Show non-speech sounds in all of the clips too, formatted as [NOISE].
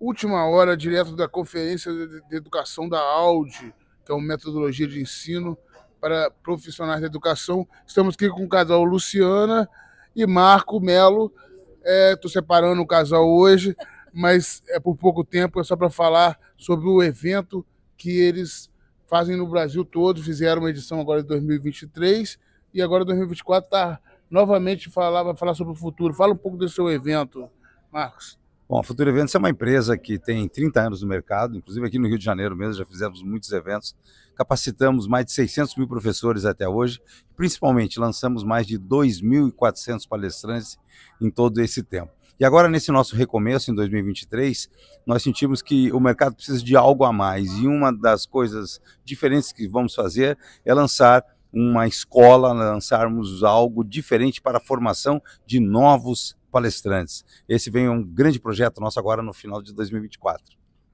última hora, direto da Conferência de Educação da AUDI, que é uma metodologia de ensino para profissionais da educação. Estamos aqui com o casal Luciana e Marco Melo. Estou é, separando o casal hoje, mas é por pouco tempo, é só para falar sobre o evento que eles fazem no Brasil todo, fizeram uma edição agora de 2023 e agora 2024 está novamente falar, vai falar sobre o futuro. Fala um pouco do seu evento, Marcos. Bom, a Futuro Eventos é uma empresa que tem 30 anos no mercado, inclusive aqui no Rio de Janeiro mesmo, já fizemos muitos eventos, capacitamos mais de 600 mil professores até hoje, principalmente lançamos mais de 2.400 palestrantes em todo esse tempo. E agora, nesse nosso recomeço em 2023, nós sentimos que o mercado precisa de algo a mais, e uma das coisas diferentes que vamos fazer é lançar uma escola, lançarmos algo diferente para a formação de novos palestrantes. Esse vem um grande projeto nosso agora no final de 2024.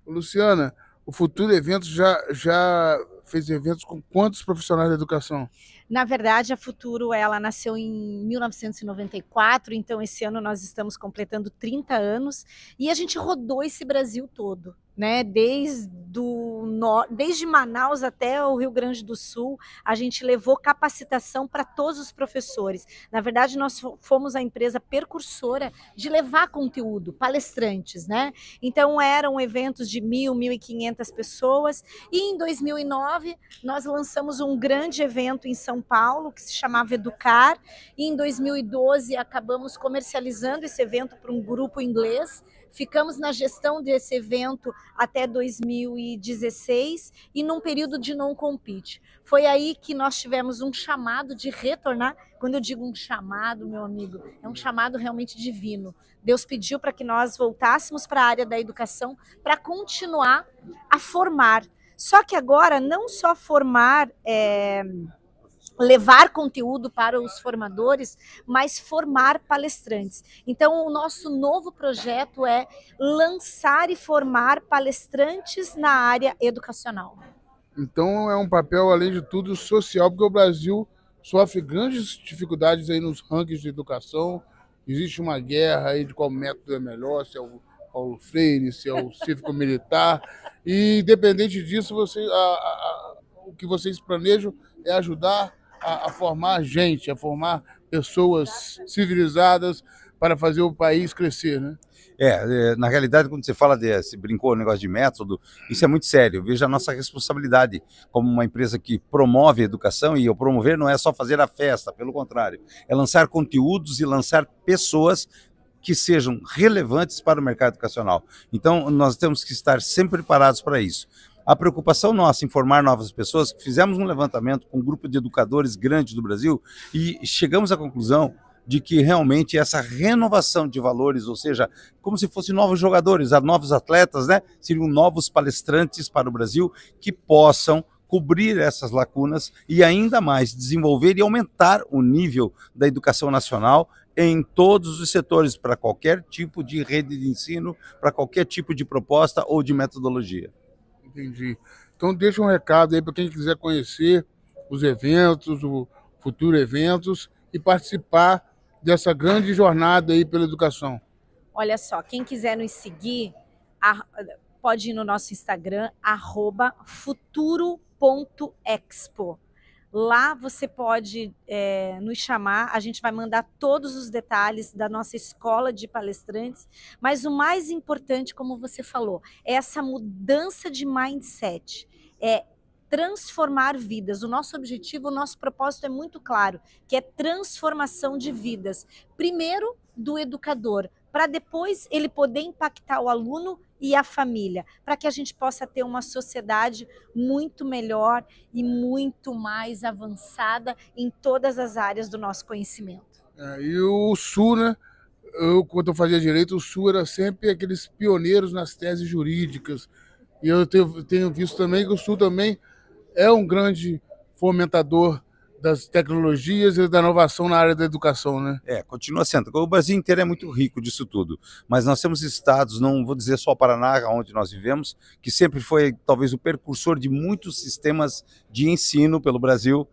Luciana, o Futuro Eventos já, já fez eventos com quantos profissionais da educação? Na verdade, a Futuro ela nasceu em 1994, então esse ano nós estamos completando 30 anos e a gente rodou esse Brasil todo, né? Desde do desde Manaus até o Rio Grande do Sul, a gente levou capacitação para todos os professores. Na verdade, nós fomos a empresa percursora de levar conteúdo, palestrantes, né? Então eram eventos de mil, mil e quinhentas pessoas e em 2009 nós lançamos um grande evento em São são Paulo, que se chamava Educar, e em 2012 acabamos comercializando esse evento para um grupo inglês. Ficamos na gestão desse evento até 2016 e num período de não compete. Foi aí que nós tivemos um chamado de retornar. Quando eu digo um chamado, meu amigo, é um chamado realmente divino. Deus pediu para que nós voltássemos para a área da educação para continuar a formar. Só que agora não só formar é, levar conteúdo para os formadores, mas formar palestrantes. Então, o nosso novo projeto é lançar e formar palestrantes na área educacional. Então, é um papel, além de tudo, social, porque o Brasil sofre grandes dificuldades aí nos rankings de educação. Existe uma guerra aí de qual método é melhor, se é o Paulo Freire, se é o [LAUGHS] cívico-militar. E, independente disso, você, a, a, o que vocês planejam é ajudar a, a formar gente, a formar pessoas civilizadas para fazer o país crescer, né? É, é na realidade, quando você fala de, se brincou o negócio de método, isso é muito sério. Veja a nossa responsabilidade como uma empresa que promove educação, e o promover não é só fazer a festa, pelo contrário, é lançar conteúdos e lançar pessoas que sejam relevantes para o mercado educacional. Então, nós temos que estar sempre preparados para isso. A preocupação nossa em formar novas pessoas, fizemos um levantamento com um grupo de educadores grandes do Brasil e chegamos à conclusão de que realmente essa renovação de valores, ou seja, como se fossem novos jogadores, novos atletas, né? Seriam novos palestrantes para o Brasil que possam cobrir essas lacunas e ainda mais desenvolver e aumentar o nível da educação nacional em todos os setores, para qualquer tipo de rede de ensino, para qualquer tipo de proposta ou de metodologia. Entendi. Então deixa um recado aí para quem quiser conhecer os eventos, o futuro eventos e participar dessa grande jornada aí pela educação. Olha só, quem quiser nos seguir, pode ir no nosso Instagram, futuro.expo. Lá você pode é, nos chamar, a gente vai mandar todos os detalhes da nossa escola de palestrantes, mas o mais importante, como você falou, é essa mudança de mindset. É transformar vidas. O nosso objetivo, o nosso propósito é muito claro, que é transformação de vidas. Primeiro do educador, para depois ele poder impactar o aluno e a família, para que a gente possa ter uma sociedade muito melhor e muito mais avançada em todas as áreas do nosso conhecimento. É, e o Sul, né? Eu, quando eu fazia direito, o Sul era sempre aqueles pioneiros nas teses jurídicas. E eu tenho, tenho visto também que o Sul também é um grande fomentador das tecnologias e da inovação na área da educação, né? É, continua sendo. O Brasil inteiro é muito rico disso tudo, mas nós temos estados, não vou dizer só o Paraná, onde nós vivemos, que sempre foi talvez o precursor de muitos sistemas de ensino pelo Brasil.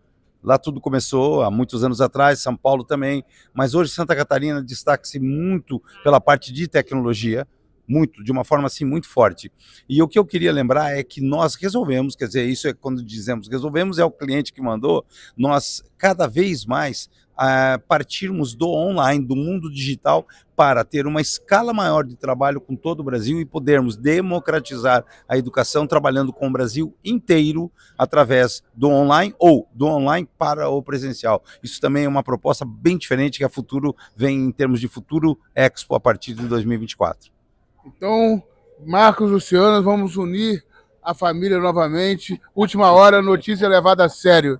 Lá tudo começou há muitos anos atrás, São Paulo também, mas hoje Santa Catarina destaca-se muito pela parte de tecnologia muito, de uma forma assim muito forte. E o que eu queria lembrar é que nós resolvemos, quer dizer, isso é quando dizemos resolvemos, é o cliente que mandou, nós cada vez mais ah, partirmos do online, do mundo digital, para ter uma escala maior de trabalho com todo o Brasil e podermos democratizar a educação trabalhando com o Brasil inteiro através do online ou do online para o presencial. Isso também é uma proposta bem diferente que a futuro vem em termos de futuro Expo a partir de 2024. Então, Marcos Luciano, vamos unir a família novamente. Última hora, notícia levada a sério.